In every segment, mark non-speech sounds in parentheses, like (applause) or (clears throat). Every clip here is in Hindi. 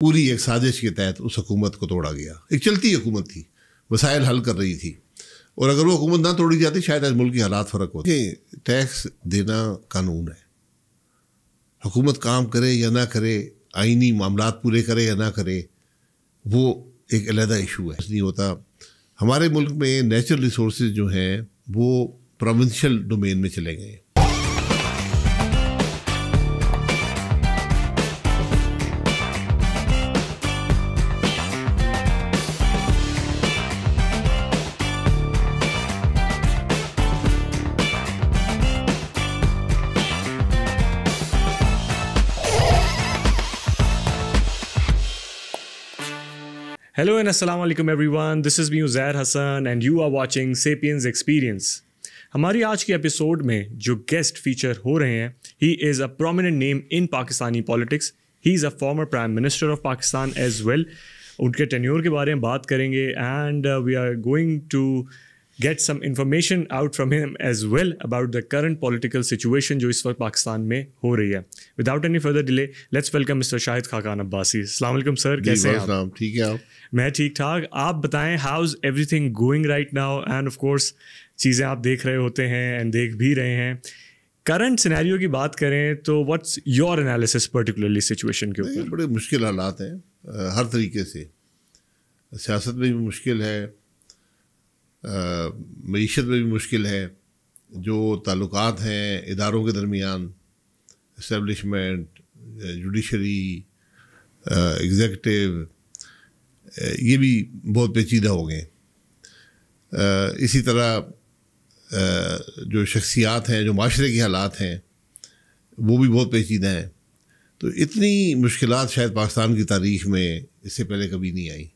पूरी एक साजिश के तहत उस हुकूमत को तोड़ा गया एक चलती हुकूमत थी वसाइल हल कर रही थी और अगर वो हुकूमत ना तोड़ी जाती शायद आज मुल्क के हालात फ़र्क होते टैक्स देना कानून है हुकूमत काम करे या ना करे आइनी मामला पूरे करे या ना करे वो एक अलहदा इशू है नहीं होता हमारे मुल्क में नेचुरल रिसोर्स जो हैं वो प्रोविंशल डोमेन में चले गए हेलो एंड अस्सलाम वालेकुम everyone this is me Zair Hasan and you are watching Sapiens experience हमारी आज के एपिसोड में जो गेस्ट फीचर हो रहे हैं he is a prominent name in Pakistani politics he is a former prime minister of Pakistan as well उनके टेन्योर के बारे में बात करेंगे and we are going to get some information out from him as well about the current political situation जो इस वक्त पाकिस्तान में हो रही है without any further delay let's welcome mister Shahid Khaqan Abbasi अलैक्म सर कैसे हैं आप ठीक है आप मैं ठीक ठाक आप बताएं how is everything going right now and of course चीज़ें आप देख रहे होते हैं एंड देख भी रहे हैं करंट सिनेरियो की बात करें तो what's your analysis particularly situation के ऊपर बड़े मुश्किल हालात हैं हर तरीके से सियासत में भी मुश्किल है मीशत में भी मुश्किल है जो ताल्लुक हैं इदारों के दरमियान इस्टेबलिशमेंट जुडिशरी एग्जेक्टिव ये भी बहुत पेचीदा हो गए इसी तरह जो शख्सियात हैं जो माशरे के हालात हैं वो भी बहुत पेचीदा हैं तो इतनी मुश्किल शायद पाकिस्तान की तारीख में इससे पहले कभी नहीं आई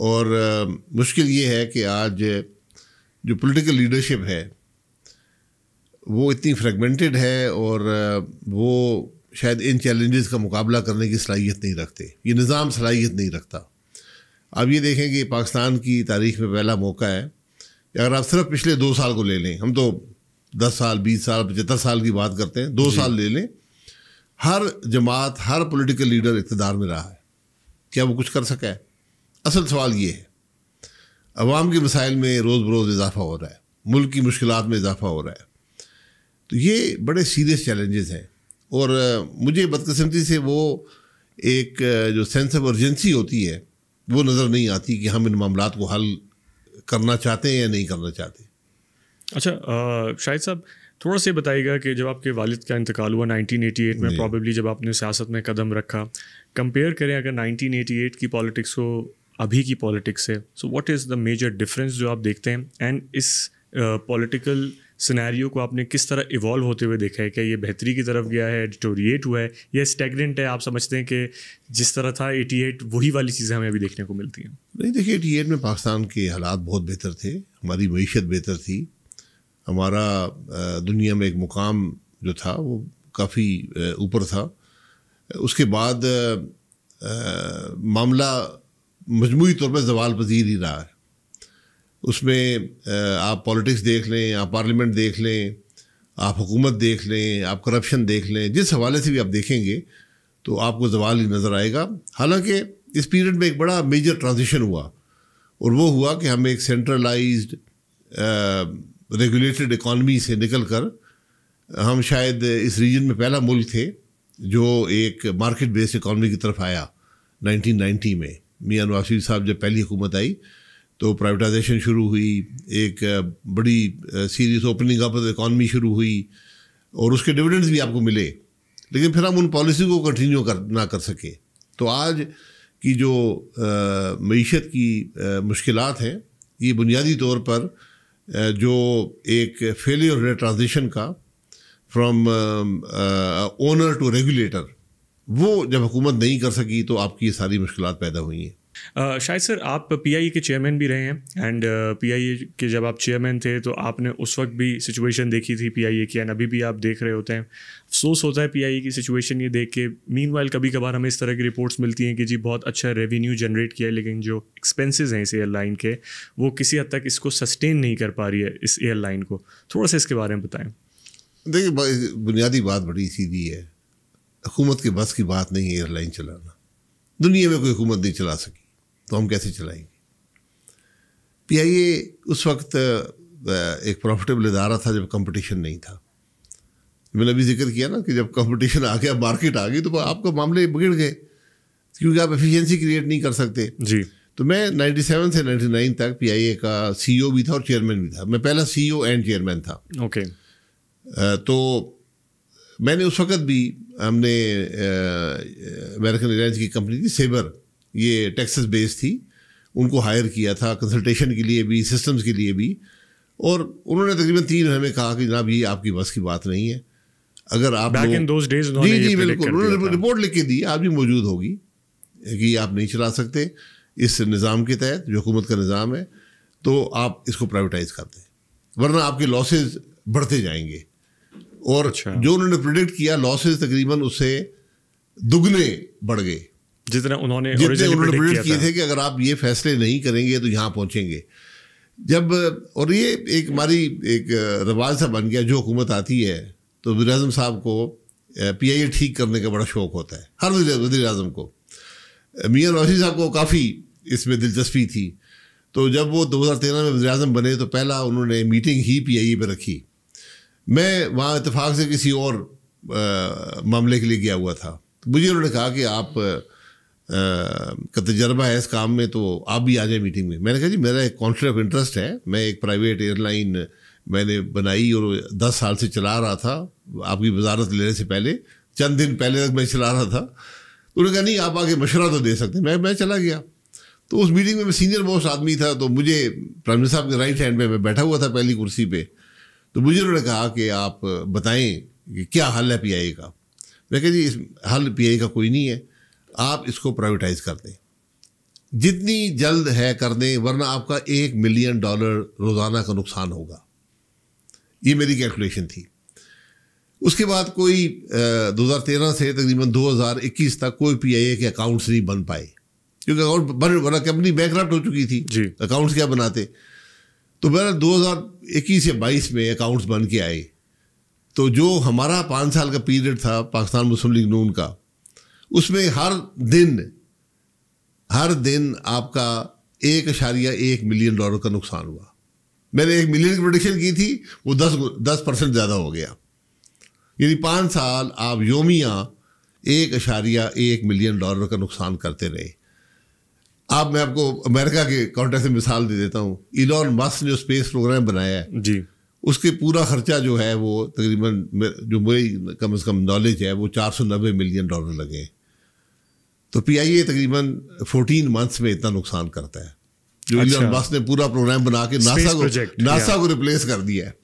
और आ, मुश्किल ये है कि आज जो पॉलिटिकल लीडरशिप है वो इतनी फ्रेगमेंटेड है और वो शायद इन चैलेंजेस का मुकाबला करने की सलाहियत नहीं रखते ये निज़ाम सलाहियत नहीं रखता आप ये देखें कि पाकिस्तान की तारीख में पहला मौका है अगर आप सिर्फ पिछले दो साल को ले लें हम तो दस साल बीस साल पचहत्तर साल की बात करते हैं दो साल ले लें हर जमात हर पॉलिटिकल लीडर इकतदार में रहा है क्या वो कुछ कर सका है असल सवाल ये है अवाम के मसाइल में रोज़ बरोज़ इजाफा हो रहा है मुल्क की मुश्किल में इजाफा हो रहा है तो ये बड़े सीरियस चैलेंजेस हैं और मुझे बदकस्मती से वो एक जो सेंस ऑफ अर्जेंसी होती है वो नज़र नहीं आती कि हम इन मामला को हल करना चाहते हैं या नहीं करना चाहते अच्छा शाहिद साहब थोड़ा सा बताइएगा कि जब आपके वालिद का इंतकाल हुआ 1988 में प्रॉबेबली जब आपने सियासत में कदम रखा कंपेयर करें अगर 1988 की पॉलिटिक्स को अभी की पॉलिटिक्स से so what is the major difference जो आप देखते हैं एंड इस पॉलिटिकल uh, सिनेरियो को आपने किस तरह इवॉल्व होते हुए देखा है क्या ये बेहतरी की तरफ गया है डिटोरिएट हुआ है या स्टेगनेंट है आप समझते हैं कि जिस तरह था 88 वही वाली चीज़ें हमें अभी देखने को मिलती हैं नहीं देखिए एट में पाकिस्तान के हालात बहुत बेहतर थे हमारी मीशत बेहतर थी हमारा uh, दुनिया में एक मुकाम जो था वो काफ़ी uh, ऊपर था उसके बाद आ, uh, मामला मजमू तौर पर जवाल पजीर ही रहा है उसमें आप पॉलिटिक्स देख लें आप पार्लियामेंट देख लें आप हुकूमत देख लें आप करप्शन देख लें जिस हवाले से भी आप देखेंगे तो आपको जवाल ही नज़र आएगा हालांकि इस पीरियड में एक बड़ा मेजर ट्रांजिशन हुआ और वो हुआ कि हम एक सेंट्रलाइज्ड रेगुलेटेड इकॉनमी से निकल कर हम शायद इस रीजन में पहला मुल्क थे जो एक मार्केट बेस्ड इकॉनमी की तरफ आया 1990 में मियाँ नवाज साहब जब पहली हुकूमत आई तो प्राइवेटाइजेशन शुरू हुई एक बड़ी सीरियस ओपनिंग अप इकॉनमी शुरू हुई और उसके डिविडेंड्स भी आपको मिले लेकिन फिर हम उन पॉलिसी को कंटिन्यू कर ना कर सके तो आज की जो मीशत की मुश्किल हैं ये बुनियादी तौर पर आ, जो एक फेलियर है ट्रांजिशन का फ्रॉम ओनर टू रेगुलेटर वो जब हुकूमत नहीं कर सकी तो आपकी ये सारी मुश्किल पैदा हुई हैं शायद सर आप पीआईए के चेयरमैन भी रहे हैं एंड पीआईए के जब आप चेयरमैन थे तो आपने उस वक्त भी सिचुएशन देखी थी पीआईए की एंड अभी भी आप देख रहे होते हैं अफसोस होता है पीआईए की सिचुएशन ये देख के मीन कभी कभार हमें इस तरह की रिपोर्ट्स मिलती हैं कि जी बहुत अच्छा रेवेन्यू जनरेट किया है लेकिन जो एक्सपेंसिज हैं इस एयरलाइन के वो किसी हद तक इसको सस्टेन नहीं कर पा रही है इस एयरलाइन को थोड़ा सा इसके बारे में बताएँ देखिए बुनियादी बात बड़ी सीधी है हुकूमत के बस की बात नहीं है एयरलाइन चलाना दुनिया में कोई हुकूमत नहीं चला सकी तो हम कैसे चलाएंगे पी आई ए उस वक्त एक प्रॉफिटेबल इदारा था जब कंपटीशन नहीं था मैंने अभी जिक्र किया ना कि जब कंपटीशन आ गया मार्केट आ गई तो आपका मामले बिगड़ गए क्योंकि आप एफिशिएंसी क्रिएट नहीं कर सकते जी तो मैं 97 से 99 तक पी का सी e भी था और चेयरमैन भी था मैं पहला सी एंड चेयरमैन था ओके okay. तो मैंने उस वक्त भी हमने अमेरिकन एयरलाइंस की कंपनी थी सेबर ये टेक्सस बेस्ड थी उनको हायर किया था कंसल्टेशन के लिए भी सिस्टम्स के लिए भी और उन्होंने तकरीबन तीन हमें कहा कि जनाब ये आपकी बस की बात नहीं है अगर आप Back in those days जी जी बिल्कुल उन्होंने रिपोर्ट लिख के दी आप भी मौजूद होगी कि आप नहीं चला सकते इस निज़ाम के तहत जो हुकूमत का निज़ाम है तो आप इसको प्राइवेटाइज कर दें वरना आपके लॉसेज बढ़ते जाएंगे और अच्छा। जो उन्होंने प्रिडिक्ट किया लॉसेस तकरीबन उससे दुगने बढ़ गए जितने उन्होंने जितने उन्होंने प्रिडिक्ट किए थे कि अगर आप ये फैसले नहीं करेंगे तो यहाँ पहुँचेंगे जब और ये एक हमारी एक रवाज सा बन गया जो हुकूमत आती है तो वजी अजम साहब को पी आई ए ठीक करने का बड़ा शौक़ होता है हर वजी अजम को मियाँ नौशी साहब को काफ़ी इसमें दिलचस्पी थी तो जब वो 2013 में वजी अजम बने तो पहला उन्होंने मीटिंग ही पी आई ए पर रखी मैं वहाँ इतफाक़ से किसी और आ, मामले के लिए गया हुआ था तो मुझे उन्होंने कहा कि आप का तजर्बा है इस काम में तो आप भी आ जाए मीटिंग में मैंने कहा जी मेरा एक कॉन्फ्लिक्ट ऑफ इंटरेस्ट है मैं एक प्राइवेट एयरलाइन मैंने बनाई और दस साल से चला रहा था आपकी वजारत लेने से पहले चंद दिन पहले तक मैं चला रहा था तो उन्होंने कहा नहीं आप आगे मशवरा तो दे सकते मैं मैं चला गया तो उस मीटिंग में मैं सीनियर मोस्ट आदमी था तो मुझे प्राइम मिनिस्टर साहब के राइट हैंड में मैं बैठा हुआ था पहली कुर्सी पर तो मुझे उन्होंने कहा कि आप बताएं कि क्या हल है पी का मैं कहा जी इस हल पी का कोई नहीं है आप इसको प्राइवेटाइज कर दें जितनी जल्द है कर दें वरना आपका एक मिलियन डॉलर रोज़ाना का नुकसान होगा ये मेरी कैलकुलेशन थी उसके बाद कोई दो हज़ार तेरह से तकरीबन 2021 तक कोई पीआईए के अकाउंट्स नहीं बन पाए क्योंकि अकाउंट बन वरना कंपनी बैंक हो चुकी थी जी अकाउंट्स क्या बनाते तो मेरा इक्कीस या बाईस में अकाउंट्स बन के आए तो जो हमारा पाँच साल का पीरियड था पाकिस्तान मुस्लिम लीग नून का उसमें हर दिन हर दिन आपका एक अशारिया एक मिलियन डॉलर का नुकसान हुआ मैंने एक मिलियन की प्रोडिक्शन की थी वो दस दस परसेंट ज़्यादा हो गया यानी पाँच साल आप योमिया एक अशारिया एक मिलियन डॉलर का नुकसान करते रहे आप मैं आपको अमेरिका के कॉन्टेक्ट से मिसाल दे देता हूँ इलॉन मस्क जो स्पेस प्रोग्राम बनाया है जी उसके पूरा खर्चा जो है वो तकरीबन जो मेरी कम से कम नॉलेज है वो चार सौ नब्बे मिलियन डॉलर लगे तो पी आई ए तकरीबन फोर्टीन मंथ्स में इतना नुकसान करता है जो अच्छा। इलॉन मस्क ने पूरा प्रोग्राम बना के नासा को नासा को रिप्लेस कर दिया है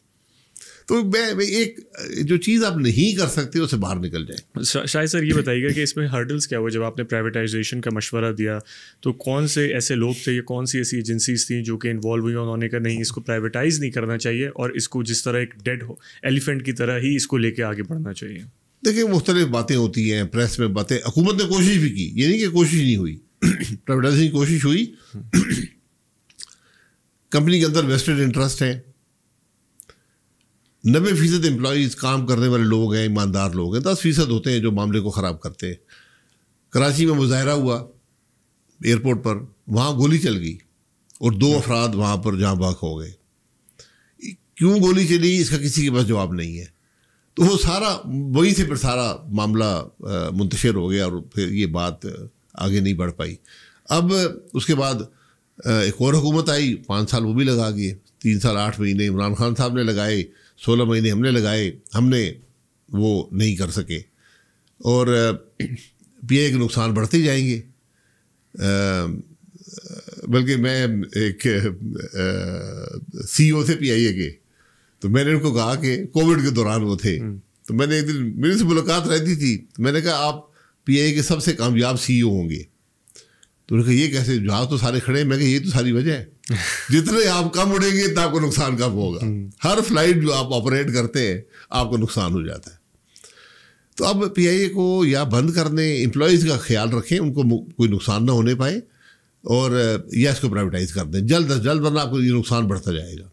तो मैं, एक जो चीज़ आप नहीं कर सकते उसे बाहर निकल जाए शा, शायद सर ये बताइएगा कि इसमें हर्डल्स क्या हुआ जब आपने प्राइवेटाइजेशन का मशवरा दिया तो कौन से ऐसे लोग थे या कौन सी ऐसी एजेंसीज थी जो कि इन्वॉल्व हुई उन्होंने कहा नहीं इसको प्राइवेटाइज नहीं करना चाहिए और इसको जिस तरह एक डेड हो एलिफेंट की तरह ही इसको लेके आगे बढ़ना चाहिए देखिए मुख्तलिफ बातें होती हैं प्रेस में बातें हुकूमत ने कोशिश भी की ये नहीं कि कोशिश नहीं हुई प्राइवेटाइजेशन (clears throat) की कोशिश हुई (clears throat) कंपनी के अंदर वेस्टेड इंटरेस्ट हैं नबे फ़ीसद एम्प्लॉज काम करने वाले लोग हैं ईमानदार लोग हैं दस फ़ीसद होते हैं जो मामले को ख़राब करते हैं कराची में मुजाहरा हुआ एयरपोर्ट पर वहाँ गोली चल गई और दो अफराद वहाँ पर जहाँ बाक हो गए क्यों गोली चली इसका किसी के पास जवाब नहीं है तो वो सारा वहीं से फिर सारा मामला मुंतशर हो गया और फिर ये बात आगे नहीं बढ़ पाई अब उसके बाद एक और हुकूमत आई पाँच साल वो भी लगा गए तीन साल आठ महीने इमरान खान साहब ने लगाए सोलह महीने हमने लगाए हमने वो नहीं कर सके और पीए के नुकसान बढ़ते जाएंगे बल्कि मैं एक सी ओ थे पी आई ए के तो मैंने उनको कहा कि कोविड के दौरान वो थे हम्म। तो मैंने एक दिन मेरे से मुलाकात रहती थी तो मैंने कहा आप पी आई ए के सबसे कामयाब सी ई e होंगे तो उन्होंने कहा ये कैसे जहाज तो सारे खड़े हैं मैं कहा ये तो सारी वजह है जितने आप कम उड़ेंगे इतना आपको नुकसान कम होगा हम्म। हर फ्लाइट जो आप ऑपरेट करते हैं आपको नुकसान हो जाता है तो अब पी को या बंद कर दें का ख्याल रखें उनको कोई नुकसान ना होने पाए और या इसको प्राइवेटाइज कर दें जल्द अज जल्द वरना आपको ये नुकसान बढ़ता जाएगा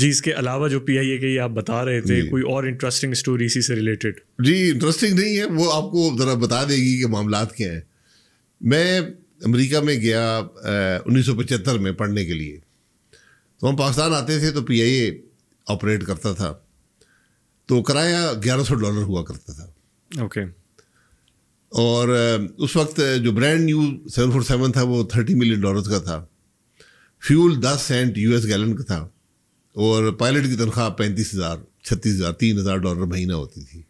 जी इसके अलावा जो पी आई ए के आप बता रहे थे कोई और इंटरेस्टिंग स्टोरी इसी से रिलेटेड जी इंटरेस्टिंग नहीं है वो आपको ज़रा बता देगी कि मामला क्या हैं मैं अमेरिका में गया उन्नीस में पढ़ने के लिए तो हम पाकिस्तान आते थे तो पी ऑपरेट करता था तो किराया 1100 डॉलर हुआ करता था ओके okay. और उस वक्त जो ब्रांड न्यू 747 था वो 30 मिलियन डॉलर का था फ्यूल 10 सेंट यूएस गैलन का था और पायलट की तनख्वाह पैंतीस हज़ार छत्तीस हज़ार तीन हज़ार डॉलर महीना होती थी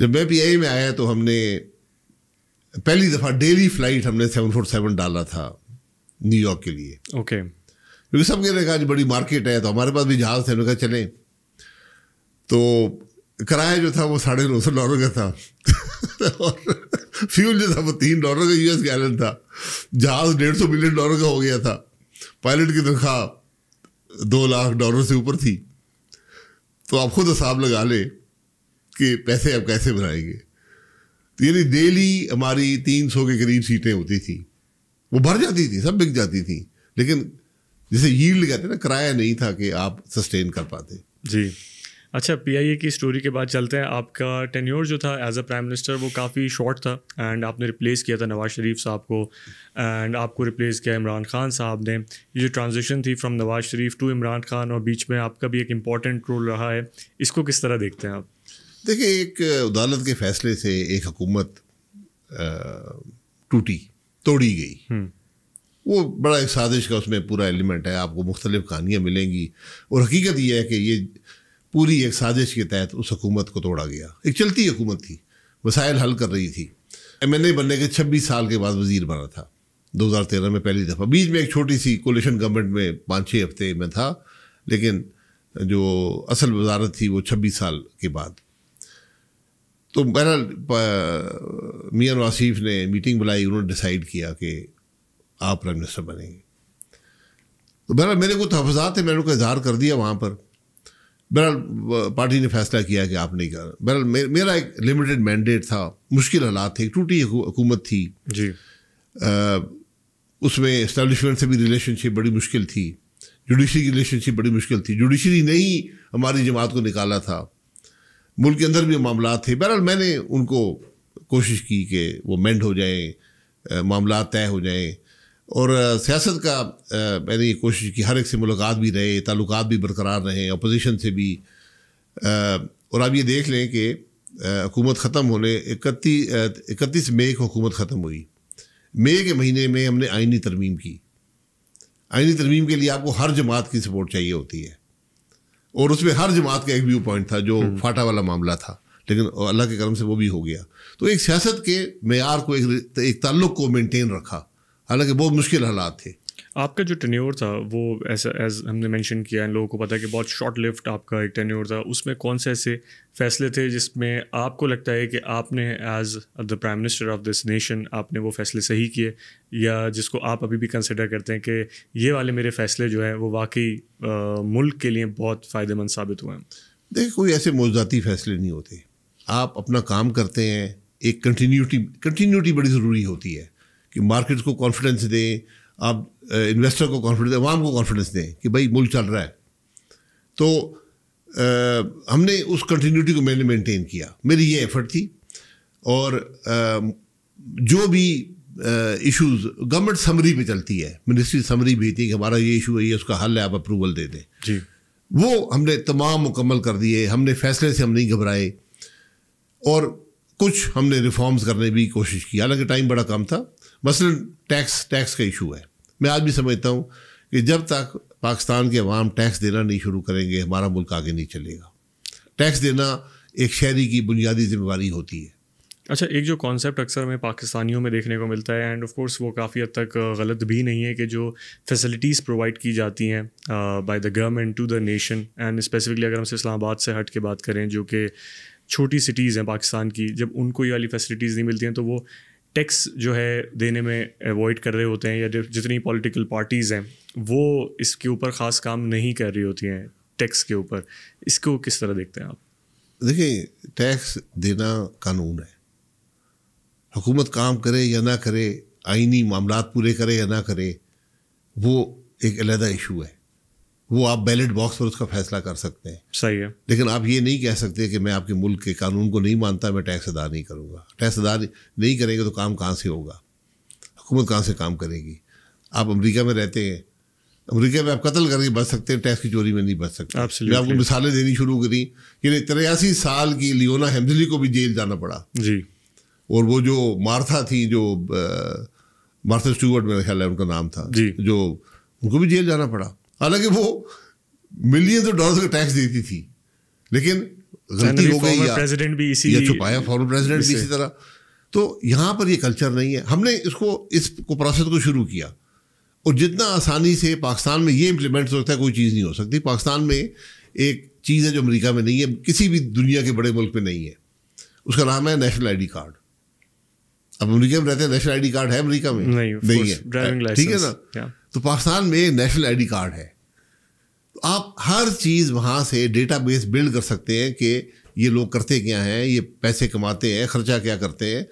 जब मैं पी में आया तो हमने पहली दफ़ा डेली फ्लाइट हमने सेवन फोर सेवन डाला था न्यूयॉर्क के लिए ओके क्योंकि सब कहने कहा बड़ी मार्केट है तो हमारे पास भी जहाज़ थे उनका कहा तो किराया जो था वो साढ़े नौ सौ डॉलर का था (laughs) और फ्यूल जो था वो तीन डॉलर का यूएस गैलन था जहाज़ डेढ़ सौ मिलियन डॉलर का हो गया था पायलट की तनख्वाह दो लाख डॉलर से ऊपर थी तो आप खुद हिसाब लगा ले कि पैसे आप कैसे बनाएंगे तो यानी डेली हमारी तीन सौ के करीब सीटें होती थी वो भर जाती थी सब बिक जाती थी लेकिन जैसे यील्ड कहते ना किराया नहीं था कि आप सस्टेन कर पाते जी अच्छा पीआईए की स्टोरी के बाद चलते हैं आपका टेन्योर जो था एज अ प्राइम मिनिस्टर वो काफ़ी शॉर्ट था एंड आपने रिप्लेस किया था नवाज शरीफ साहब को एंड आपको रिप्लेस किया इमरान खान साहब ने ये जो ट्रांजिशन थी फ्रॉम नवाज शरीफ टू इमरान खान और बीच में आपका भी एक इम्पॉर्टेंट रोल रहा है इसको किस तरह देखते हैं आप देखिए एक अदालत के फैसले से एक हुकूमत टूटी तोड़ी गई हम्म। वो बड़ा एक साजिश का उसमें पूरा एलिमेंट है आपको मुख्तलिफ कहानियाँ मिलेंगी और हकीकत यह है कि ये पूरी एक साजिश के तहत उस हकूमत को तोड़ा गया एक चलती हुकूमत थी वसाइल हल कर रही थी एम एन ए बनने के छब्बीस साल के बाद वजीर बना था दो हज़ार तेरह में पहली दफ़ा बीच में एक छोटी सी कोलेशन गवर्नमेंट में पाँच छः हफ्ते में था लेकिन जो असल वजारत थी वो छब्बीस साल के बाद तो बहरहाल मियाँ नवाज ने मीटिंग बुलाई उन्होंने डिसाइड किया कि आप प्राइम मिनिस्टर बनेंगे तो बहरहाल मेरे को तहफात तो थे मैंने उनका इजहार कर दिया वहाँ पर बहरहाल पार्टी ने फैसला किया कि आप नहीं कर बहरहाल मे, मेरा एक लिमिटेड मैंडेट था मुश्किल हालात थे टूटी हुकूमत थी जी आ, उसमें इस्टेब्लिशमेंट से भी रिलेशनशिप बड़ी मुश्किल थी जुडिशरी की रिलेशनशिप बड़ी मुश्किल थी जुडिशरी ने ही हमारी जमात को निकाला था मुल्क के अंदर भी मामला थे बहरहाल मैंने उनको कोशिश की कि वो मेंड हो जाएँ मामला तय हो जाएँ और सियासत का आ, मैंने ये कोशिश की हर एक से मुलाकात भी रहे ताल्लुक भी बरकरार रहें अपोजिशन से भी आ, और आप ये देख लें कि हुकूमत ख़त्म होने इकतीस इकतीस मई को हुकूमत ख़त्म हुई मई के महीने में हमने आइनी तरमीम की आइनी तरमीम के लिए आपको हर जमात की सपोर्ट चाहिए होती है और उसमें हर जमात का एक व्यू पॉइंट था जो हम्म। फाटा वाला मामला था लेकिन अल्लाह के करम से वो भी हो गया तो एक सियासत के मैार को एक, एक ताल्लुक को मेनटेन रखा हालांकि बहुत मुश्किल हालात थे आपका जो टेन्योर था वो ऐसा एज हमने मेंशन किया है लोगों को पता है कि बहुत शॉर्ट लिफ्ट आपका एक टेन्योर था उसमें कौन से ऐसे फैसले थे जिसमें आपको लगता है कि आपने as the prime minister of this nation आपने वो फैसले सही किए या जिसको आप अभी भी कंसिडर करते हैं कि ये वाले मेरे फैसले जो हैं वो वाकई मुल्क के लिए बहुत फ़ायदेमंद साबित हुए हैं देखिए कोई ऐसे मौजाती फैसले नहीं होते आप अपना काम करते हैं एक कंटिन्यूटी कंटिन्यूटी बड़ी ज़रूरी होती है कि मार्केट्स को कॉन्फिडेंस दें आप इन्वेस्टर को कॉन्फिडेंस अवाम को कॉन्फिडेंस दें कि भाई मुल्क चल रहा है तो आ, हमने उस कंटिन्यूटी को मैंने मेंटेन किया मेरी ये एफर्ट थी और आ, जो भी इश्यूज गवर्नमेंट समरी पे चलती है मिनिस्ट्री समरी भेजती है कि हमारा ये इशू है ये उसका हल है आप अप्रूवल दे दें जी वो हमने तमाम मुकम्मल कर दिए हमने फैसले से हम नहीं घबराए और कुछ हमने रिफॉर्म्स करने भी कोशिश की हालांकि टाइम बड़ा कम था मसलन टैक्स टैक्स का इशू है मैं आज भी समझता हूँ कि जब तक पाकिस्तान के अवाम टैक्स देना नहीं शुरू करेंगे हमारा मुल्क आगे नहीं चलेगा टैक्स देना एक शहरी की बुनियादी जिम्मेवारी होती है अच्छा एक जो कॉन्सेप्ट अक्सर हमें पाकिस्तानियों में देखने को मिलता है एंड ऑफ कोर्स वो काफ़ी हद तक गलत भी नहीं है कि जो फैसिलिटीज़ प्रोवाइड की जाती हैं by the government to the nation and specifically अगर हम इस्लामाबाद से हट के बात करें जो कि छोटी सिटीज़ हैं पाकिस्तान की जब उनको ये वाली फैसिलिटीज़ नहीं मिलती हैं तो वो टैक्स जो है देने में अवॉइड कर रहे होते हैं या जितनी पॉलिटिकल पार्टीज़ हैं वो इसके ऊपर ख़ास काम नहीं कर रही होती हैं टैक्स के ऊपर इसको किस तरह देखते हैं आप देखिए टैक्स देना कानून है हुकूमत काम करे या ना करे आइनी मामला पूरे करे या ना करे वो एक अलहदा इशू है वो आप बैलेट बॉक्स पर उसका फैसला कर सकते हैं सही है लेकिन आप ये नहीं कह सकते कि मैं आपके मुल्क के कानून को नहीं मानता मैं टैक्स अदा नहीं करूँगा टैक्स अदा नहीं करेंगे तो काम कहाँ से होगा हुकूमत कहाँ से काम करेगी आप अमरीका में रहते हैं अमरीका में आप कत्ल करके बच सकते हैं टैक्स की चोरी में नहीं बच सकते मैं आपको मिसालें देनी शुरू करी कि तिरयासी साल की लियोना हेमजली को भी जेल जाना पड़ा जी और वो जो मार्था थी जो मार्था स्टूवर्ट मेरा ख्याल है उनका नाम था जी जो उनको भी जेल जाना पड़ा हालांकि वो मिलियन डॉलर तो का टैक्स देती थी लेकिन गलती हो गई या प्रेसिडेंट भी इसी या छुपाया फॉरन प्रेसिडेंट भी इसी तरह तो यहाँ पर ये कल्चर नहीं है हमने इसको इसको प्रोसेस को शुरू किया और जितना आसानी से पाकिस्तान में ये इम्प्लीमेंट हो सकता है कोई चीज़ नहीं हो सकती पाकिस्तान में एक चीज़ है जो अमेरिका में नहीं है किसी भी दुनिया के बड़े मुल्क में नहीं है उसका नाम है नेशनल आईडी कार्ड अब अमेरिका में रहते हैं नेशनल आईडी कार्ड है अमेरिका में नहीं, नहीं है ठीक है ना तो पाकिस्तान में नेशनल डी कार्ड है तो आप हर चीज़ वहाँ से डेटाबेस बिल्ड कर सकते हैं कि ये लोग करते क्या हैं ये पैसे कमाते हैं खर्चा क्या करते हैं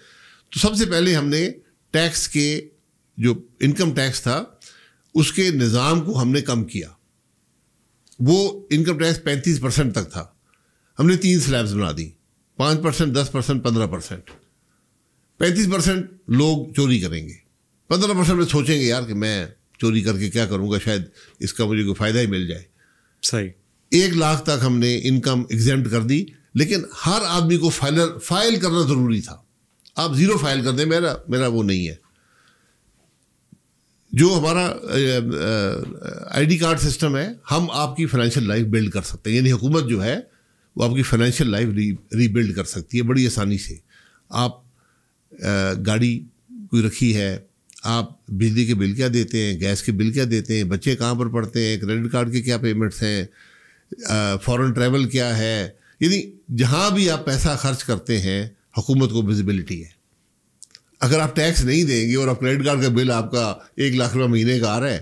तो सबसे पहले हमने टैक्स के जो इनकम टैक्स था उसके निज़ाम को हमने कम किया वो इनकम टैक्स पैंतीस परसेंट तक था हमने तीन स्लैब्स बना दी पाँच परसेंट दस परसेंट पंद्रह परसेंट पैंतीस परसेंट लोग चोरी करेंगे पंद्रह परसेंट में सोचेंगे यार कि मैं चोरी करके क्या करूंगा शायद इसका मुझे कोई फ़ायदा ही मिल जाए सही एक लाख तक हमने इनकम एग्जाम कर दी लेकिन हर आदमी को फाइलर फाइल करना ज़रूरी था आप ज़ीरो फाइल कर दें मेरा मेरा वो नहीं है जो हमारा आईडी कार्ड सिस्टम है हम आपकी फाइनेंशियल लाइफ बिल्ड कर सकते हैं यानी हुकूमत जो है वो आपकी फाइनेंशियल लाइफ री रीबिल्ड कर सकती है बड़ी आसानी से आप आ, गाड़ी कोई रखी है आप बिजली के बिल क्या देते हैं गैस के बिल क्या देते हैं बच्चे कहाँ पर पढ़ते हैं क्रेडिट कार्ड के क्या पेमेंट्स हैं फॉरेन ट्रैवल क्या है यानी जहाँ भी आप पैसा खर्च करते हैं हुकूमत को विजिबिलिटी है अगर आप टैक्स नहीं देंगे और आप क्रेडिट कार्ड का बिल आपका एक लाख रुपये महीने का आ रहा है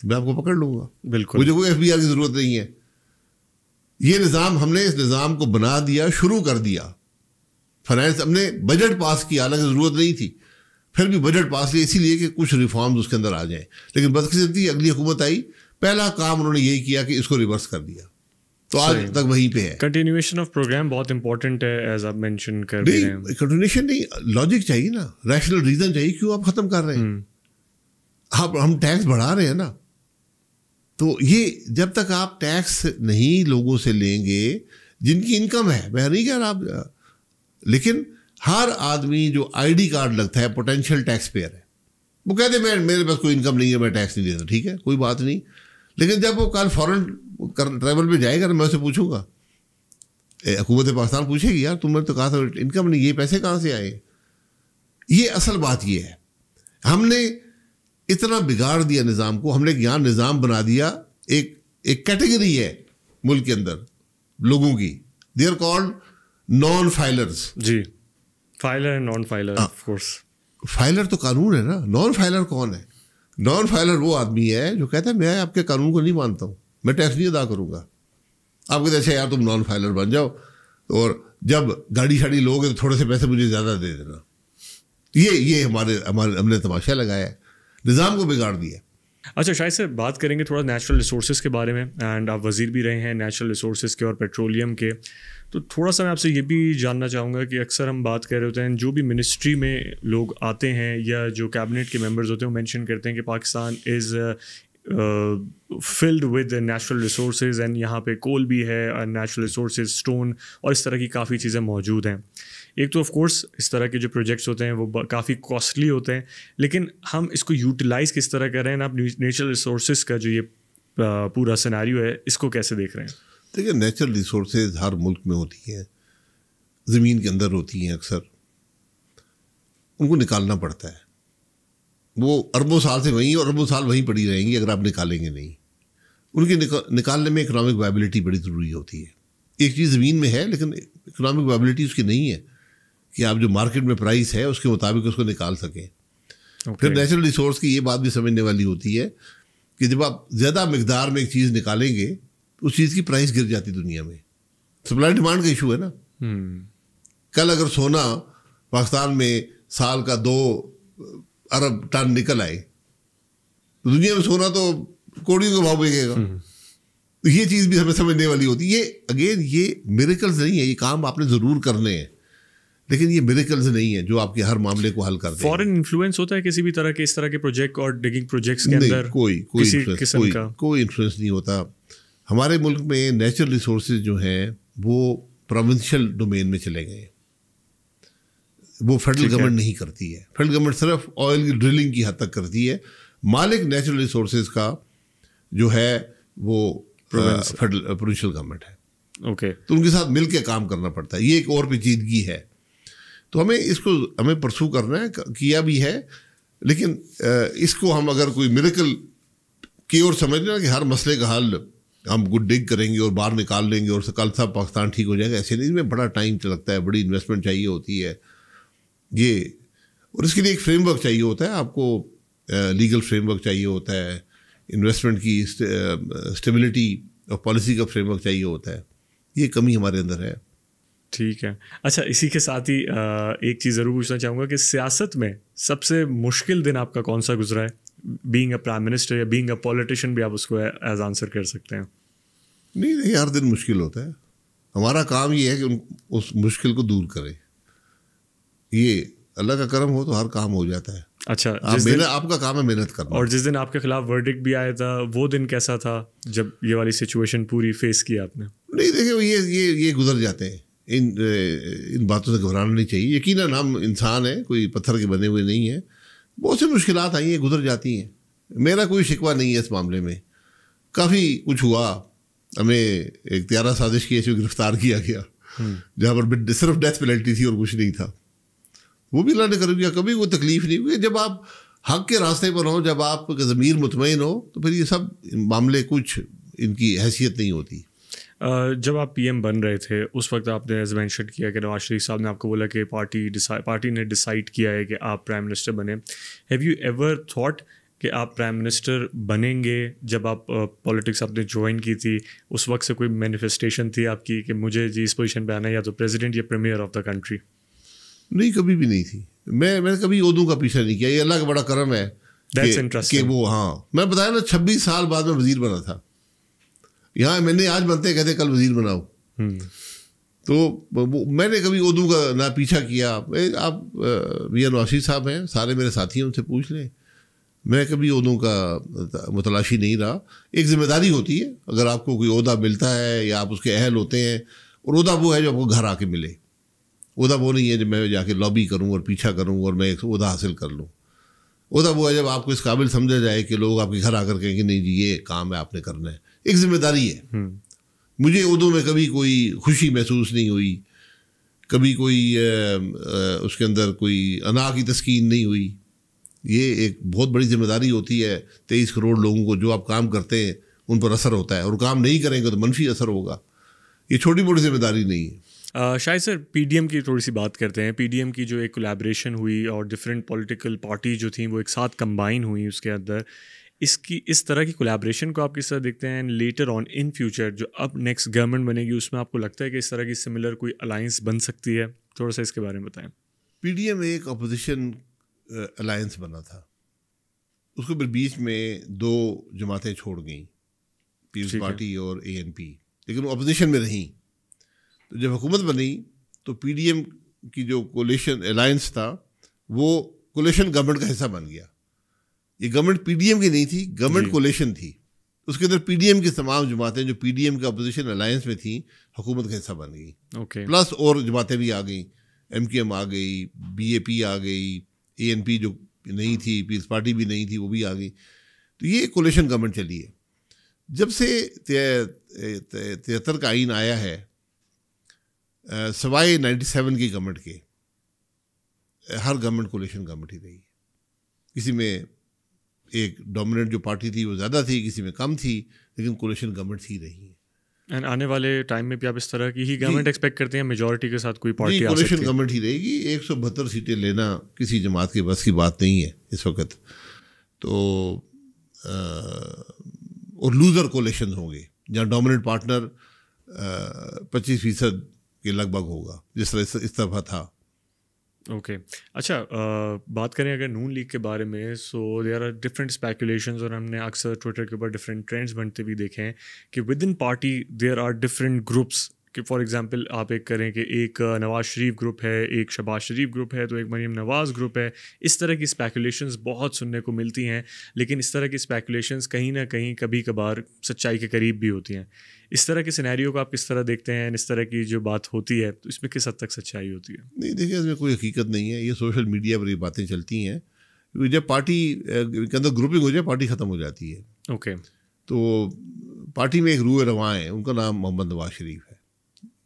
तो मैं आपको पकड़ लूँगा बिल्कुल मुझे कोई एफ की ज़रूरत नहीं है ये निज़ाम हमने इस निज़ाम को बना दिया शुरू कर दिया फाइनेंस हमने बजट पास किया हालांकि ज़रूरत नहीं थी फिर भी बजट पास लिया इसीलिए कि कुछ रिफॉर्म्स उसके अंदर आ जाएं लेकिन बदकिस्मती अगली हुकूमत आई पहला काम उन्होंने यही किया कि इसको रिवर्स कर दिया तो आज तक वहीं पे है कंटिन्यूएशन ऑफ प्रोग्राम बहुत इंपॉर्टेंट है एज आप मेंशन कर रहे हैं कंटिन्यूएशन नहीं लॉजिक चाहिए ना रैशनल रीजन चाहिए क्यों आप खत्म कर रहे हैं हम्म। आप हम टैक्स बढ़ा रहे हैं ना तो ये जब तक आप टैक्स नहीं लोगों से लेंगे जिनकी इनकम है मैं नहीं कह रहा आप लेकिन हर आदमी जो आईडी कार्ड लगता है पोटेंशियल टैक्स पेयर है वो कहते मैं मेरे पास कोई इनकम नहीं है मैं टैक्स नहीं देता ठीक है कोई बात नहीं लेकिन जब वो कल फॉरन ट्रैवल पर जाएगा तो मैं उसे पूछूंगा हुकूमत पाकिस्तान पूछेगी यार तुमने तो कहा था इनकम नहीं ये पैसे कहाँ से आए ये असल बात ये है हमने इतना बिगाड़ दिया निज़ाम को हमने यहाँ निज़ाम बना दिया एक एक कैटेगरी है मुल्क के अंदर लोगों की they are called non filers जी filer and non filer of course filer तो कानून है ना नॉन फाइलर कौन है नॉन फाइलर वो आदमी है जो कहता है मैं आपके कानून को नहीं मानता हूँ मैं टैक्स नहीं अदा करूँगा आप कहते अच्छा यार तुम नॉन फाइलर बन जाओ और जब गाड़ी शाड़ी लोगे तो थोड़े से पैसे मुझे ज़्यादा दे देना ये ये हमारे हमारे हमने तमाशा लगाया है निज़ाम को बिगाड़ दिया अच्छा शायद से बात करेंगे थोड़ा नेचुरल रिसोर्सेज के बारे में एंड आप वज़ीर भी रहे हैं नेचुरल रिसोर्सेज के और पेट्रोलियम के तो थोड़ा सा मैं आपसे ये भी जानना चाहूँगा कि अक्सर हम बात कर रहे होते हैं जो भी मिनिस्ट्री में लोग आते हैं या जो कैबिनेट के मेम्बर्स होते हैं वो मैंशन करते हैं कि Pakistan is filled with natural resource and यहाँ पे कोल भी है नेचुरल रिसोर्स स्टोन और इस तरह की काफ़ी चीज़ें मौजूद हैं एक तो ऑफकोर्स इस तरह के जो प्रोजेक्ट्स होते हैं वो काफ़ी कॉस्टली होते हैं लेकिन हम इसको यूटिलाइज़ किस तरह कर रहे हैं आप नेचुरल रिसोर्स का जो ये पूरा सनारी है इसको कैसे देख रहे हैं देखिए नेचुरल रिसोर्स हर मुल्क में होती हैं ज़मीन के अंदर होती हैं अक्सर उनको निकालना पड़ता है वो अरबों साल से वहीं और अरबों साल वहीं पड़ी रहेंगी अगर आप निकालेंगे नहीं उनके निका, निकालने में इकोनॉमिक वायबिलिटी बड़ी ज़रूरी होती है एक चीज़ ज़मीन में है लेकिन इकोनॉमिक वायबिलिटी उसकी नहीं है कि आप जो मार्केट में प्राइस है उसके मुताबिक उसको निकाल सकें okay. फिर नेचुरल रिसोर्स की ये बात भी समझने वाली होती है कि जब आप ज़्यादा मकदार में एक चीज़ निकालेंगे उस चीज़ की प्राइस गिर जाती दुनिया में सप्लाई डिमांड का इशू है ना hmm. कल अगर सोना पाकिस्तान में साल का दो अरब टन निकल आए तो दुनिया में सोना तो कोड़ियों का भाव बिकेगा तो ये चीज़ भी हमें समझने वाली होती है ये अगेन ये मेरिकल्स नहीं है ये काम आपने ज़रूर करने हैं लेकिन ये मेरिकल नहीं है जो आपके हर मामले को हल करते फॉरन इन्फ्लुएंस होता है किसी भी तरह के इस तरह के प्रोजेक्ट और डिगिंग प्रोजेक्ट्स के अंदर कोई कोई कोई इन्फ्लुएंस नहीं होता हमारे मुल्क में नेचुरल रिसोर्स जो हैं वो प्रोविंशियल डोमेन में चले गए वो फेडरल गवर्नमेंट नहीं करती है फेडरल गवर्नमेंट सिर्फ ऑयल की ड्रिलिंग की हद तक करती है मालिक नेचुरल रिसोर्स का जो है वो फेडरल प्रोविंशियल गवर्नमेंट है ओके तो उनके साथ मिलकर काम करना पड़ता है ये एक और पेचीदगी है तो हमें इसको हमें परसू करना है किया भी है लेकिन इसको हम अगर कोई मेरेकल की ओर समझ लें कि हर मसले का हल हम गुड डिग करेंगे और बाहर निकाल लेंगे और कल सब पाकिस्तान ठीक हो जाएगा ऐसे नहीं इसमें बड़ा टाइम लगता है बड़ी इन्वेस्टमेंट चाहिए होती है ये और इसके लिए एक फ्रेमवर्क चाहिए होता है आपको लीगल फ्रेमवर्क चाहिए होता है इन्वेस्टमेंट की स्टेबिलिटी और पॉलिसी का फ्रेमवर्क चाहिए होता है ये कमी हमारे अंदर है ठीक है अच्छा इसी के साथ ही एक चीज़ ज़रूर पूछना चाहूँगा कि सियासत में सबसे मुश्किल दिन आपका कौन सा गुजरा है बींग अ प्राइम मिनिस्टर या बींग अ पॉलिटिशियन भी आप उसको एज आंसर कर सकते हैं नहीं नहीं हर दिन मुश्किल होता है हमारा काम ये है कि उस मुश्किल को दूर करें ये अल्लाह का करम हो तो हर काम हो जाता है अच्छा आप जिस दिन, आपका काम है मेहनत करना और जिस दिन आपके खिलाफ वर्डिक भी आया था वो दिन कैसा था जब ये वाली सिचुएशन पूरी फेस की आपने नहीं देखिए ये ये ये गुजर जाते हैं इन इन बातों से घबराना नहीं चाहिए यकीन हम इंसान हैं कोई पत्थर के बने हुए नहीं हैं बहुत सी मुश्किल आई हैं गुजर जाती हैं मेरा कोई शिकवा नहीं है इस मामले में काफ़ी कुछ हुआ हमें एक त्यारा साजिश की ऐसी गिरफ्तार किया गया हम्म। जहाँ पर सिर्फ डेथ पेनल्टी थी और कुछ नहीं था वो भी अल्लाह ने कर दिया कभी वो तकलीफ़ नहीं हुई जब आप हक के रास्ते पर हो जब आप ज़मीर मुतमिन हो तो फिर ये सब मामले कुछ इनकी हैसियत नहीं होती जब आप पीएम बन रहे थे उस वक्त आपने एज मैंशन किया कि नवाज शरीफ साहब ने आपको बोला कि पार्टी पार्टी ने डिसाइड किया है कि आप प्राइम मिनिस्टर बने हैव यू एवर थॉट कि आप प्राइम मिनिस्टर बनेंगे जब आप पॉलिटिक्स आपने ज्वाइन की थी उस वक्त से कोई मैनिफेस्टेशन थी आपकी कि मुझे जी इस पोजिशन पे आना या तो प्रेजिडेंट या प्रीमियर ऑफ द कंट्री नहीं कभी भी नहीं थी मैं मैंने कभी उदू का पीछा नहीं किया ये अल्लाह का बड़ा करम है कि, कि वो हाँ मैं बताया ना छब्बीस साल बाद में वजीर बना था यहाँ एम आज बनते कहते कल वजीर बनाओ हम्म। तो मैंने कभी उर्दू का ना पीछा किया ए, आप एन वाशी साहब हैं सारे मेरे साथी हैं उनसे पूछ लें मैं कभी उर्दू का मतलाशी नहीं रहा एक जिम्मेदारी होती है अगर आपको कोई उहदा मिलता है या आप उसके अहल होते हैं और उहदा वो है जो आपको घर आके मिले उहदा वो नहीं है जब मैं जाके लॉबी करूँ और पीछा करूँ और मैं एक उहदा हासिल कर लूँ उहदा वो है जब आपको इस काबिल समझा जाए कि लोग आपके घर आकर कहें कि नहीं जी ये काम है आपने करना है एक जिम्मेदारी है हम्म। मुझे उर्दू में कभी कोई खुशी महसूस नहीं हुई कभी कोई उसके अंदर कोई अना की तस्कीन नहीं हुई ये एक बहुत बड़ी जिम्मेदारी होती है तेईस करोड़ लोगों को जो आप काम करते हैं उन पर असर होता है और काम नहीं करेंगे तो मनफी असर होगा ये छोटी मोटी जिम्मेदारी नहीं है शायद सर पी की थोड़ी सी बात करते हैं पी की जो एक कोलेब्रेशन हुई और डिफरेंट पॉलिटिकल पार्टी जो थी वो एक साथ कंबाइन हुई उसके अंदर इसकी इस तरह की कोलैबोरेशन को आप किस तरह देखते हैं लेटर ऑन इन फ्यूचर जो अब नेक्स्ट गवर्नमेंट बनेगी उसमें आपको लगता है कि इस तरह की सिमिलर कोई अलायंस बन सकती है थोड़ा सा इसके बारे में बताएं पीडीए में एक अपोजिशन अलायंस बना था उसको फिर बीच में दो जमातें छोड़ गई पीपल्स पार्टी और ए एन पी लेकिन वो अपोजिशन में रहीं तो जब हुकूमत बनी तो पी डी एम की जो कोलेशन अलायंस था वो कोलेशन गवर्नमेंट का हिस्सा बन गया ये गवर्नमेंट पीडीएम की नहीं थी गवर्नमेंट कोलेशन थी उसके अंदर पीडीएम की तमाम जमातें जो पीडीएम के अपोजिशन अलायंस में थी हुकूमत का हिस्सा बन गई okay. प्लस और जमातें भी आ गई एम के एम आ गई बी ए पी आ गई ए एन पी जो नहीं थी पीस पार्टी भी नहीं थी वो भी आ गई तो ये कोलेशन गवर्नमेंट चली है जब से तिहत्तर का आइन आया है सवाए नाइन्टी सेवन की गवर्नमेंट के हर गवर्नमेंट कोलेशन गवर्नमेंट ही रही किसी में एक डोमिनेंट जो पार्टी थी वो ज़्यादा थी किसी में कम थी लेकिन कोलेशन गवर्नमेंट ही रही है एंड आने वाले टाइम में भी आप इस तरह की ही गवर्नमेंट एक्सपेक्ट करते हैं मेजोरिटी के साथ कोई पार्टी कोलेशन गवर्नमेंट ही रहेगी एक सौ बहत्तर सीटें लेना किसी जमात के बस की बात नहीं है इस वक्त तो आ, और लूज़र कोलेशन होंगे जहाँ डोमिनेंट पार्टनर पच्चीस फीसद के लगभग होगा जिस तरह इस तरफ था ओके okay. अच्छा आ, बात करें अगर नून लीग के बारे में so there are different speculation और हमने अक्सर ट्विटर के ऊपर डिफरेंट ट्रेंड्स बनते भी देखे हैं कि with in party there are different groups कि फॉर एग्जांपल आप एक करें कि एक नवाज़ शरीफ ग्रुप है एक शबाज शरीफ ग्रुप है तो एक मरीम नवाज़ ग्रुप है इस तरह की स्पैकुलेशंस बहुत सुनने को मिलती हैं लेकिन इस तरह की स्पैकुलेशंस कहीं ना कहीं कभी कभार सच्चाई के करीब भी होती हैं इस तरह के सिनेरियो को आप किस तरह देखते हैं इस तरह की जो बात होती है तो इसमें किस हद तक सच्चाई होती है नहीं देखिए इसमें कोई हकीकत नहीं है ये सोशल मीडिया पर ये बातें चलती हैं जब पार्टी के अंदर ग्रुपिंग हो जाए पार्टी ख़त्म हो जाती है ओके तो पार्टी में एक रूए रवा है उनका नाम मोहम्मद नवाज शरीफ है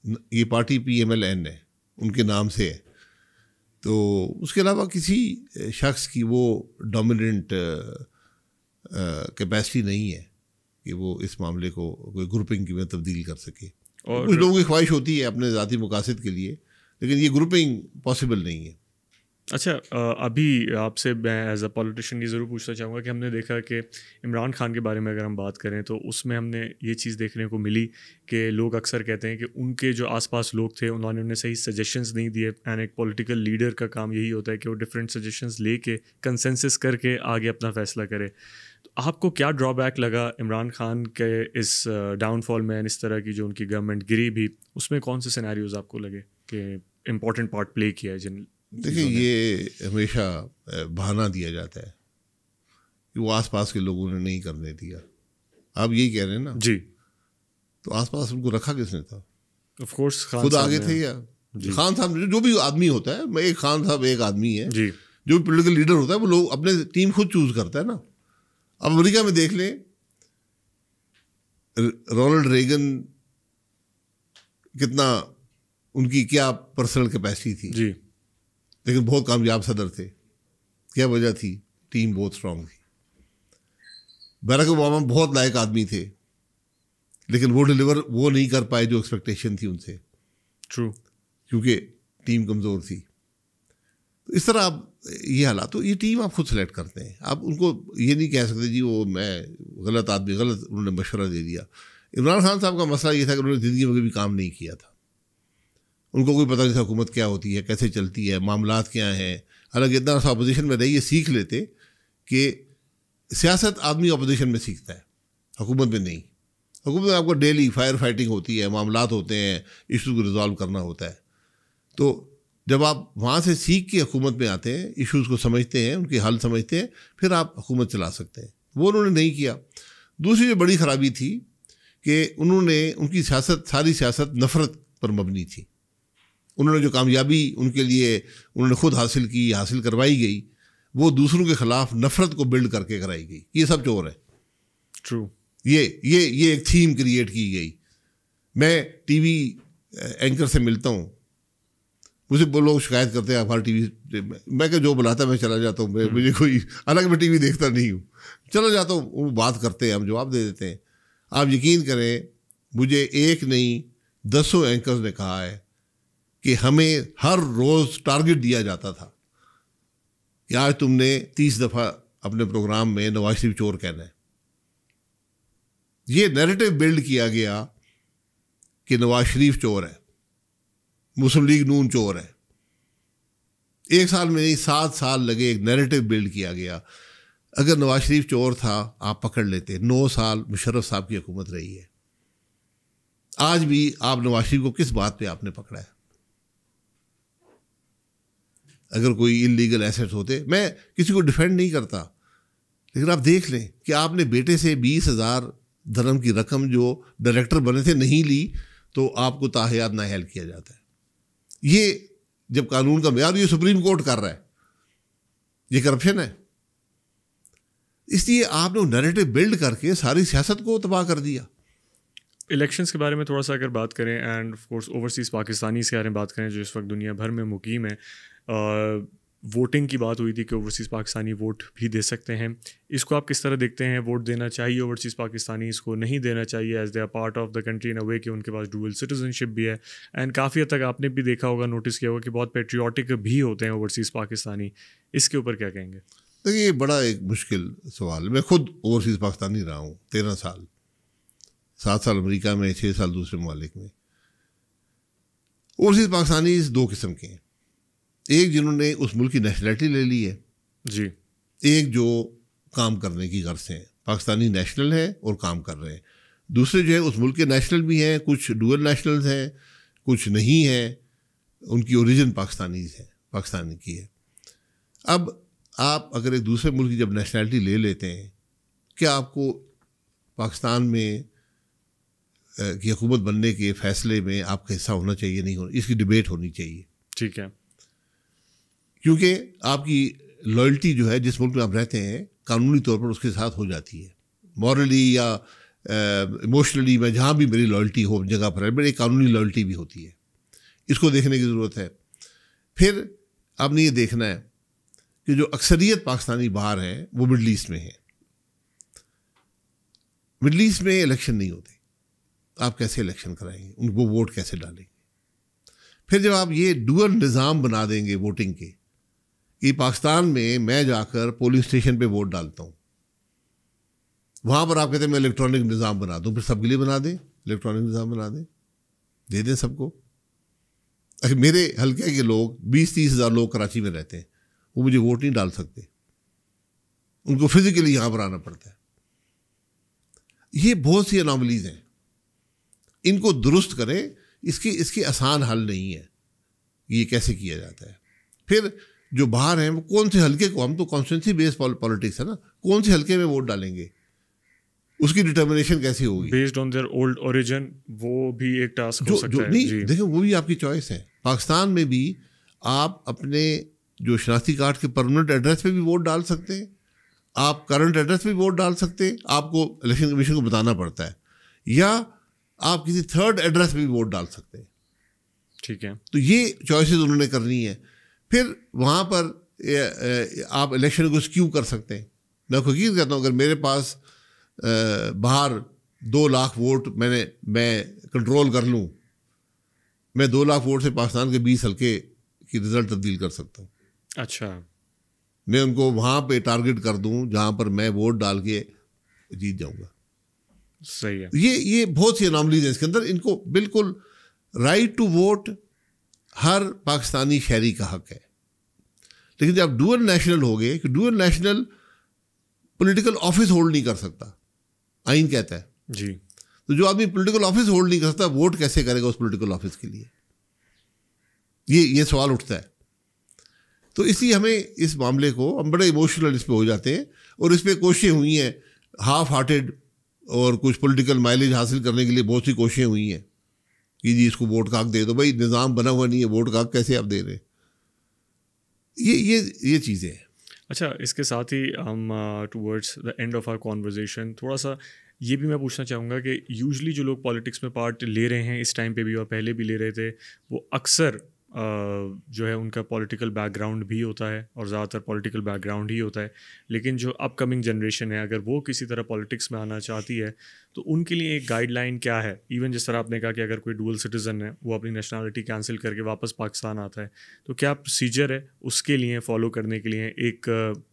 ये party P M L N है उनके नाम से है तो उसके अलावा किसी शख्स की वो डोमिनेंट कैपेसिटी नहीं है कि वो इस मामले को कोई ग्रुपिंग में तब्दील कर सके और कुछ लोगों की ख्वाहिश होती है अपने ज़ाती मकासद के लिए लेकिन ये ग्रुपिंग पॉसिबल नहीं है अच्छा अभी आपसे मैं एज अ पॉलिटिशियन ये ज़रूर पूछना चाहूँगा कि हमने देखा कि इमरान खान के बारे में अगर हम बात करें तो उसमें हमने ये चीज़ देखने को मिली कि लोग अक्सर कहते हैं कि उनके जो आसपास लोग थे उन्होंने उन्हें सही सजेशंस नहीं दिए एंड एक पॉलिटिकल लीडर का काम यही होता है कि वो डिफरेंट सजेशंस ले के कंसेंसिस करके आगे अपना फैसला करे तो आपको क्या ड्रॉबैक लगा इमरान खान के इस डाउनफॉल में इस तरह की जो उनकी गवर्नमेंट गिरी भी उसमें कौन से सिनेरियोज़ आपको लगे कि इम्पॉर्टेंट पार्ट प्ले किया है जिन देखिए ये हमेशा बहाना दिया जाता है कि वो आसपास के लोगों ने नहीं करने दिया आप यही कह रहे हैं ना जी तो आसपास उनको रखा किसने था ऑफ कोर्स खुद आगे थे या खान साहब जो भी आदमी होता है मैं एक खान साहब एक आदमी है जी जो पोलिटिकल लीडर होता है वो लोग अपने टीम खुद चूज करता है ना अब अमेरिका में देख लें रोनल्ड रेगन कितना उनकी क्या पर्सनल कैपेसिटी थी जी लेकिन बहुत कामयाब सदर थे क्या वजह थी टीम बहुत स्ट्रांग थी बैरक ओबामा बहुत लायक आदमी थे लेकिन वो डिलीवर वो नहीं कर पाए जो एक्सपेक्टेशन थी उनसे ट्रू क्योंकि टीम कमज़ोर थी तो इस तरह आप ये हालात तो ये टीम आप खुद सेलेक्ट करते हैं आप उनको ये नहीं कह सकते जी वो मैं गलत आदमी गलत उन्होंने मशवरा दे दिया इमरान खान साहब का मसला ये था कि उन्होंने ज़िंदगी में कभी काम नहीं किया था उनको कोई पता नहीं था हुकूमत क्या होती है कैसे चलती है मामला क्या हैं हालांकि इतना सा अच्छा अपोजिशन में रहिए सीख लेते कि सियासत आदमी अपोजिशन में सीखता है हुकूमत में नहीं हुकूमत में आपको डेली फायर फाइटिंग होती है मामला होते हैं इशूज़ को रिजॉल्व करना होता है तो जब आप वहाँ से सीख के हुकूमत में आते हैं इशूज़ को समझते हैं उनके हल समझते हैं फिर आप हुकूमत चला सकते हैं वो उन्होंने नहीं किया दूसरी जो बड़ी ख़राबी थी कि उन्होंने उनकी सियासत सारी सियासत नफ़रत पर मबनी थी उन्होंने जो कामयाबी उनके लिए उन्होंने खुद हासिल की हासिल करवाई गई वो दूसरों के खिलाफ नफरत को बिल्ड करके कराई गई ये सब चोर है ट्रू ये ये ये एक थीम क्रिएट की गई मैं टीवी एंकर से मिलता हूँ मुझे वो लोग शिकायत करते हैं अखबार टीवी मैं क्या जो बुलाता मैं चला जाता हूँ hmm. मुझे कोई अलग मैं टीवी देखता नहीं हूँ चला जाता हूँ वो बात करते हैं हम जवाब दे देते हैं आप यकीन करें मुझे एक नहीं दसों एंकर्स ने कहा है कि हमें हर रोज़ टारगेट दिया जाता था कि आज तुमने तीस दफ़ा अपने प्रोग्राम में नवाज शरीफ चोर कहना है ये नैरेटिव बिल्ड किया गया कि नवाज शरीफ चोर है मुस्लिम लीग नून चोर है एक साल में नहीं सात साल लगे एक नैरेटिव बिल्ड किया गया अगर नवाज शरीफ चोर था आप पकड़ लेते नौ साल मुशर्रफ साहब की हुकूमत रही है आज भी आप नवाज शरीफ को किस बात पे आपने पकड़ा है अगर कोई इलीगल एसेट होते मैं किसी को डिफेंड नहीं करता लेकिन आप देख लें कि आपने बेटे से बीस हज़ार धर्म की रकम जो डायरेक्टर बने थे नहीं ली तो आपको ताहयात नाहल किया जाता है ये जब कानून का मैार ये सुप्रीम कोर्ट कर रहा है ये करप्शन है इसलिए आपने नरेटिव बिल्ड करके सारी सियासत को तबाह कर दिया इलेक्शंस के बारे में थोड़ा सा अगर बात करें and of course overseas Pakistani के बारे में बात करें जो इस वक्त दुनिया भर में मुकीम है वोटिंग की बात हुई थी कि ओवरसीज़ पाकिस्तानी वोट भी दे सकते हैं इसको आप किस तरह देखते हैं वोट देना चाहिए ओवरसीज़ पाकिस्तानी इसको नहीं देना चाहिए as they are part of the country in a way कि उनके पास डूबल सिटीजनशिप भी है एंड काफ़ी हद तक आपने भी देखा होगा नोटिस किया होगा कि बहुत पेट्रियाटिक भी होते हैं ओवरसीज़ पाकिस्तानी इसके ऊपर क्या कहेंगे देखिए ये बड़ा एक मुश्किल सवाल मैं खुद ओवरसीज़ पाकिस्तानी रहा हूँ तेरह साल सात साल अमरीका में छः साल दूसरे ममालिक में ओवरसीज़ पाकिस्तानी दो किस्म के हैं एक जिन्होंने उस मुल्क की नेशनलिटी ले ली है जी एक जो काम करने की गर्ज है पाकिस्तानी नेशनल है और काम कर रहे हैं दूसरे जो है उस मुल्क के नेशनल भी हैं कुछ डूअल नेशनल हैं कुछ नहीं हैं उनकी ओरिजिन पाकिस्तानी है पाकिस्तान की है अब आप अगर एक दूसरे मुल्क की जब नेशनैलिटी ले लेते हैं क्या आपको पाकिस्तान में की हुकूमत बनने के फ़ैसले में आपका हिस्सा होना चाहिए नहीं होना इसकी डिबेट होनी चाहिए ठीक है क्योंकि आपकी लॉयल्टी जो है जिस मुल्क में आप रहते हैं कानूनी तौर पर उसके साथ हो जाती है मॉरली या इमोशनली मैं जहाँ भी मेरी लॉयल्टी हो जगह पर है मेरी कानूनी लॉयल्टी भी होती है इसको देखने की ज़रूरत है फिर आपने ये देखना है कि जो अक्सरियत पाकिस्तानी बाहर हैं वो मिडल ईस्ट में हैं मिडल ईस्ट में इलेक्शन नहीं होते आप कैसे इलेक्शन कराएंगे उनको वोट कैसे डालेंगे फिर जब आप ये डुअल निज़ाम बना देंगे वोटिंग के कि पाकिस्तान में मैं जाकर पोलिंग स्टेशन पे वोट डालता हूँ वहाँ पर आप कहते हैं मैं इलेक्ट्रॉनिक निज़ाम बना दूँ फिर सबके लिए बना दें इलेक्ट्रॉनिक निज़ाम बना दें दे दें सबको अरे अच्छा, मेरे हल्के के लोग बीस तीस हज़ार लोग कराची में रहते हैं वो मुझे वोट नहीं डाल सकते उनको फिज़िकली यहाँ पर आना पड़ता है ये बहुत सी अनामलीज़ हैं इनको दुरुस्त करें इसकी इसकी आसान हल नहीं है ये कैसे किया जाता है फिर जो बाहर हैं वो कौन से हल्के को हम तो कॉन्स्टेंसी बेस्ड पॉलिटिक्स है ना कौन से हल्के में वोट डालेंगे उसकी डिटर्मिनेशन कैसी होगी based on their old origin वो भी एक टास्क हो सकता जो, है नहीं देखो वो भी आपकी चॉइस है पाकिस्तान में भी आप अपने जो शनाख्ती कार्ड के परमानेंट एड्रेस पे भी वोट डाल सकते हैं आप करंट एड्रेस पे भी वोट डाल सकते हैं आपको इलेक्शन कमीशन को बताना पड़ता है या आप किसी थर्ड एड्रेस पे भी वोट डाल सकते हैं ठीक है तो ये चॉइसेस उन्होंने करनी है फिर वहाँ पर ए, ए, आप इलेक्शन को स्क्यू कर सकते हैं मैं खुकी कहता हूँ अगर मेरे पास बाहर दो लाख वोट मैंने मैं कंट्रोल कर लूँ मैं दो लाख वोट से पाकिस्तान के बीस हल्के की रिज़ल्ट तब्दील कर सकता हूँ अच्छा मैं उनको वहाँ पे टारगेट कर दूँ जहाँ पर मैं वोट डाल के जीत जाऊँगा सही है ये ये बहुत सी अनामलीज हैं इसके अंदर इनको बिल्कुल राइट टू वोट हर पाकिस्तानी शहरी का हक है लेकिन जब डूअल नेशनल हो गए कि dual national political office hold नहीं कर सकता आइन कहता है जी तो जो आदमी पॉलिटिकल ऑफिस होल्ड नहीं कर सकता वोट कैसे करेगा उस पॉलिटिकल ऑफिस के लिए ये ये सवाल उठता है तो इसलिए हमें इस मामले को हम बड़े इमोशनल इस पर हो जाते हैं और इस पर कोशिशें हुई हैं हाफ हार्टेड और कुछ पॉलिटिकल माइलेज हासिल करने के लिए बहुत सी कोशिशें हुई हैं कि जी इसको वोट काक दे दो भाई निज़ाम बना हुआ नहीं है वोट काक कैसे आप दे रहे ये ये ये चीज़ें हैं अच्छा इसके साथ ही हम towards the end of our conversation थोड़ा सा ये भी मैं पूछना चाहूँगा कि यूजली जो लोग पॉलिटिक्स में पार्ट ले रहे हैं इस टाइम पे भी और पहले भी ले रहे थे वो अक्सर जो है उनका पॉलिटिकल बैकग्राउंड भी होता है और ज़्यादातर पॉलिटिकल बैकग्राउंड ही होता है लेकिन जो अपकमिंग जनरेशन है अगर वो किसी तरह पॉलिटिक्स में आना चाहती है तो उनके लिए एक गाइडलाइन क्या है इवन जिस तरह आपने कहा कि अगर कोई डुअल सिटीज़न है वो अपनी नेशनलिटी कैंसिल करके वापस पाकिस्तान आता है तो क्या प्रोसीजर है उसके लिए फॉलो करने के लिए एक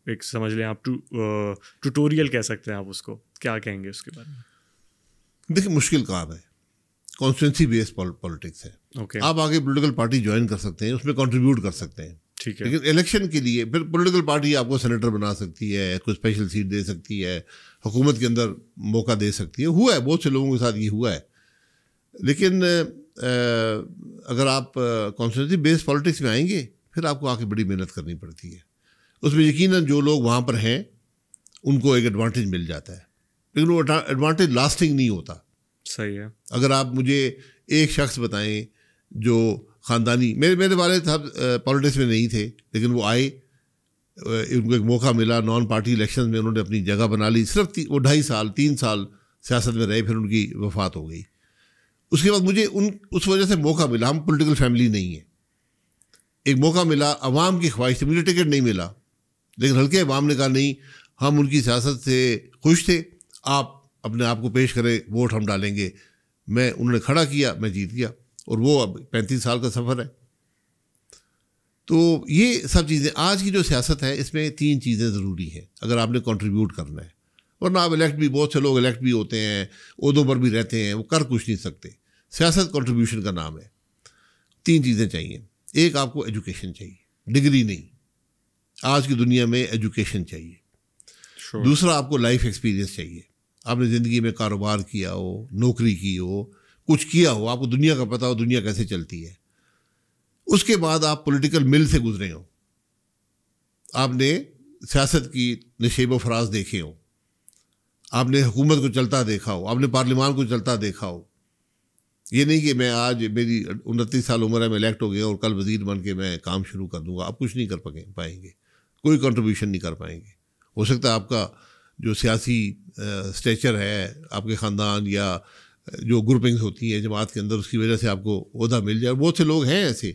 एक समझ लें आप टू ट्यूटोरियल कह सकते हैं आप उसको क्या कहेंगे उसके बारे में देखिए मुश्किल काम है कॉन्स्टिटेंसी बेस्ड पॉलिटिक्स है okay. आप आगे पोलिटिकल पार्टी ज्वाइन कर सकते हैं उसमें कॉन्ट्रीब्यूट कर सकते हैं ठीक है लेकिन इलेक्शन के लिए फिर पोलिटिकल पार्टी आपको सेनेटर बना सकती है कोई स्पेशल सीट दे सकती है हुकूमत के अंदर मौका दे सकती है हुआ है बहुत से लोगों के साथ ये हुआ है लेकिन अगर आप कॉन्स्टिटेंसी बेस्ड पॉलिटिक्स में आएंगे फिर आपको आके बड़ी मेहनत करनी पड़ती है उसमें यकीन जो लोग वहाँ पर हैं उनको एक एडवांटेज मिल जाता है लेकिन वो एडवांटेज लास्टिंग नहीं होता सही है अगर आप मुझे एक शख्स बताएं जो ख़ानदानी मेरे मेरे वाले साहब पॉलिटिक्स में नहीं थे लेकिन वो आए उनको एक मौका मिला नॉन पार्टी इलेक्शन में उन्होंने अपनी जगह बना ली सिर्फ वो ढाई साल तीन साल सियासत में रहे फिर उनकी वफात हो गई उसके बाद मुझे उन उस वजह से मौका मिला हम पॉलिटिकल फैमिली नहीं है एक मौका मिला अवाम की ख्वाहिश थी मुझे टिकट नहीं मिला लेकिन हल्के अवाम ने कहा नहीं हम उनकी सियासत से खुश थे आप अपने आप को पेश करें वोट हम डालेंगे मैं उन्होंने खड़ा किया मैं जीत गया और वो अब पैंतीस साल का सफ़र है तो ये सब चीज़ें आज की जो सियासत है इसमें तीन चीज़ें ज़रूरी हैं अगर आपने कंट्रीब्यूट करना है वरना आप इलेक्ट भी बहुत से लोग इलेक्ट भी होते हैं उहदों पर भी रहते हैं वो कर कुछ नहीं सकते सियासत कंट्रीब्यूशन का नाम है तीन चीज़ें चाहिए एक आपको एजुकेशन चाहिए डिग्री नहीं आज की दुनिया में एजुकेशन चाहिए sure. दूसरा आपको लाइफ एक्सपीरियंस चाहिए आपने ज़िंदगी में कारोबार किया हो नौकरी की हो कुछ किया हो आपको दुनिया का पता हो दुनिया कैसे चलती है उसके बाद आप पॉलिटिकल मिल से गुजरे हो आपने सियासत की नशेब फराज देखे हो आपने हुकूमत को चलता देखा हो आपने पार्लियामान को चलता देखा हो ये नहीं कि मैं आज मेरी उनतीस साल उम्र है मैं इलेक्ट हो गया और कल वजीर बन के मैं काम शुरू कर दूंगा आप कुछ नहीं कर पाएंगे कोई कंट्रीब्यूशन नहीं कर पाएंगे हो सकता है आपका जो सियासी स्टेचर है आपके ख़ानदान या जो ग्रुपिंग्स होती हैं जमात के अंदर उसकी वजह से आपको अहदा मिल जाए बहुत से लोग हैं ऐसे